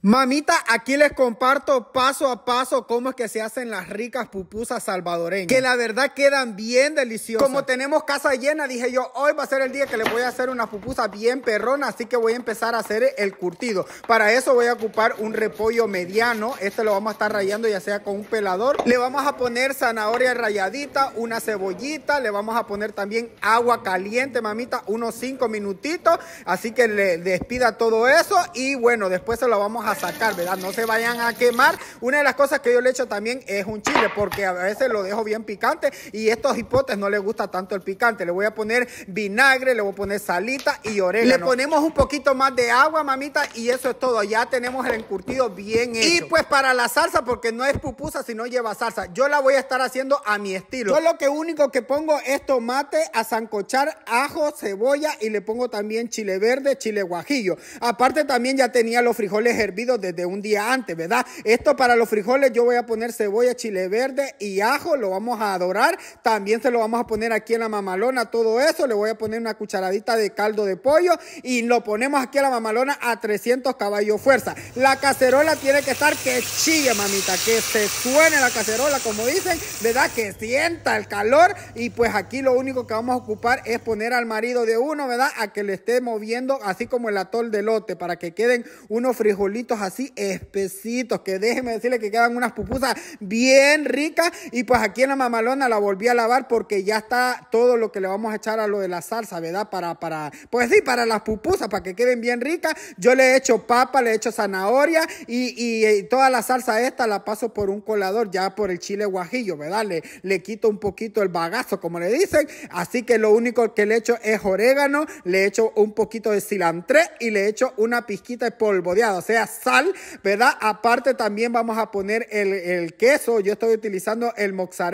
Mamita, aquí les comparto paso a paso cómo es que se hacen las ricas pupusas salvadoreñas. Que la verdad quedan bien deliciosas. Como tenemos casa llena, dije yo, hoy va a ser el día que les voy a hacer una pupusa bien perrona, así que voy a empezar a hacer el curtido. Para eso voy a ocupar un repollo mediano. Este lo vamos a estar rayando ya sea con un pelador. Le vamos a poner zanahoria rayadita, una cebollita. Le vamos a poner también agua caliente, mamita, unos 5 minutitos. Así que le despida todo eso y bueno, después se lo vamos a a sacar, ¿verdad? No se vayan a quemar. Una de las cosas que yo le echo también es un chile, porque a veces lo dejo bien picante y estos hipotes no les gusta tanto el picante. Le voy a poner vinagre, le voy a poner salita y orégano. Le ponemos un poquito más de agua, mamita, y eso es todo. Ya tenemos el encurtido bien hecho. Y pues para la salsa, porque no es pupusa, sino lleva salsa. Yo la voy a estar haciendo a mi estilo. Yo lo que único que pongo es tomate a sancochar, ajo, cebolla y le pongo también chile verde, chile guajillo. Aparte también ya tenía los frijoles hervidos desde un día antes, ¿verdad? Esto para los frijoles yo voy a poner cebolla, chile verde y ajo, lo vamos a adorar. También se lo vamos a poner aquí en la mamalona, todo eso. Le voy a poner una cucharadita de caldo de pollo y lo ponemos aquí a la mamalona a 300 caballos fuerza. La cacerola tiene que estar que chille, mamita, que se suene la cacerola, como dicen, ¿verdad? Que sienta el calor y pues aquí lo único que vamos a ocupar es poner al marido de uno, ¿verdad? A que le esté moviendo así como el atol de lote para que queden unos frijolitos así espesitos, que déjenme decirle que quedan unas pupusas bien ricas. Y pues aquí en la mamalona la volví a lavar porque ya está todo lo que le vamos a echar a lo de la salsa, ¿verdad? Para, para, pues sí, para las pupusas, para que queden bien ricas. Yo le he hecho papa, le he hecho zanahoria y, eh, toda la salsa esta la paso por un colador, ya por el chile guajillo, ¿verdad? Le, quito un poquito el bagazo, como le dicen. Así que lo único que le echo es orégano, le echo un poquito de cilantro, y le echo una pizquita de polvodeado, o sea, sal, ¿verdad? Aparte también vamos a poner el, queso. Yo estoy utilizando el mozzarella.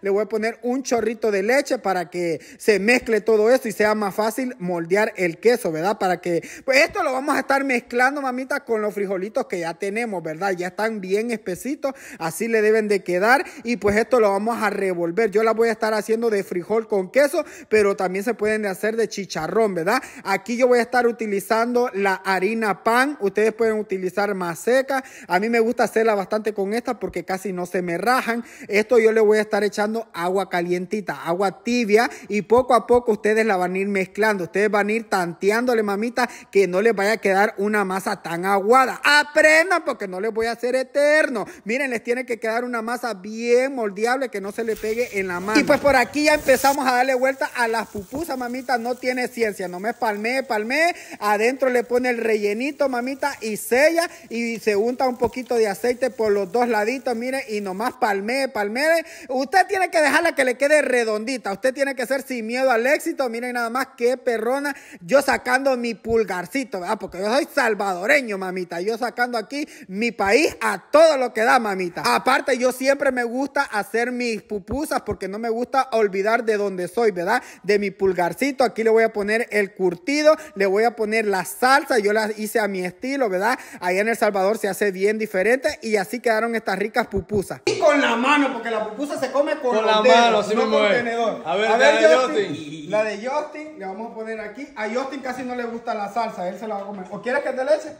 Le voy a poner un chorrito de leche para que se mezcle todo eso y sea más fácil moldear el queso, ¿verdad? Para que, pues esto lo vamos a estar mezclando, mamita, con los frijolitos que ya tenemos, ¿verdad? Ya están bien espesitos, así le deben de quedar y pues esto lo vamos a revolver. Yo la voy a estar haciendo de frijol con queso, pero también se pueden hacer de chicharrón, ¿verdad? Aquí yo voy a estar utilizando la harina pan. Ustedes pueden utilizar más seca. A mí me gusta hacerla bastante con esta porque casi no se me rajan. Esto yo le voy a estar echando agua calientita, agua tibia y poco a poco ustedes la van a ir mezclando. Ustedes van a ir tanteándole, mamita, que no les vaya a quedar una masa tan aguada. Aprendan porque no les voy a hacer eterno. Miren, les tiene que quedar una masa bien moldeable que no se le pegue en la mano. Y pues por aquí ya empezamos a darle vuelta a las pupusas, mamita. No tiene ciencia, no me palmé, palmé. Adentro le pone el rellenito, mamita, y se y se unta un poquito de aceite por los dos laditos, miren, y nomás palmee, palmee. Usted tiene que dejarla que le quede redondita, usted tiene que ser sin miedo al éxito, miren nada más qué perrona, yo sacando mi pulgarcito, ¿verdad? Porque yo soy salvadoreño, mamita, yo sacando aquí mi país a todo lo que da, mamita. Aparte, yo siempre me gusta hacer mis pupusas porque no me gusta olvidar de dónde soy, ¿verdad? De mi pulgarcito, aquí le voy a poner el curtido, le voy a poner la salsa, yo la hice a mi estilo, ¿verdad? Allá en El Salvador se hace bien diferente y así quedaron estas ricas pupusas. Y con la mano, porque la pupusa se come con, con la mano, si no con tenedor. A ver, la de Justin. La de Justin, le vamos a poner aquí. A Justin casi no le gusta la salsa, él se la va a comer. ¿O quieres que te leche? eche?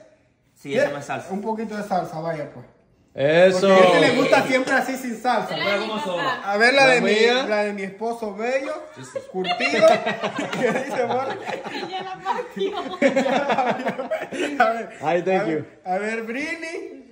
Sí, échame salsa. Un poquito de salsa, vaya pues. Eso. Porque a este le gusta siempre así sin salsa. A ver la, de mi, la de mi esposo bello, curtido. ¿Qué dice, amor? ya la partió a ver. ver, Brini.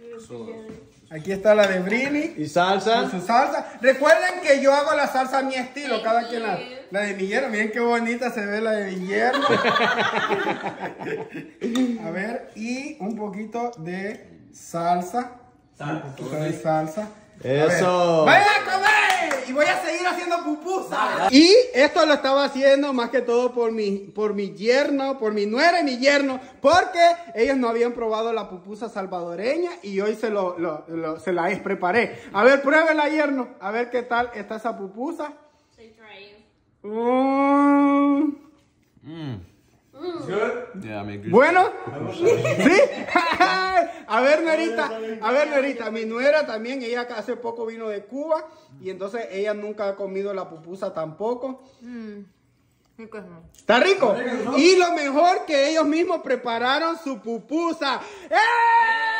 Aquí está la de Brini. ¿Y salsa? su salsa. Recuerden que yo hago la salsa a mi estilo, cada quien la, la de Guillermo. Miren qué bonita se ve la de Guillermo. a ver, y un poquito de salsa. Salsa. Un poquito de salsa. Eso. vaya a comer! Y voy a seguir haciendo pupusas. Y esto lo estaba haciendo más que todo por mi, por mi yerno, por mi nuera y mi yerno, porque ellos no habían probado la pupusa salvadoreña y hoy se, lo, la preparé. A ver, pruébela, yerno. A ver qué tal está esa pupusa bueno, ¿sí? a ver, Nerita, a ver, Nerita, mi nuera también, ella hace poco vino de Cuba y entonces ella nunca ha comido la pupusa tampoco. Mm, Está rico. Y lo mejor que ellos mismos prepararon su pupusa. ¡Eh!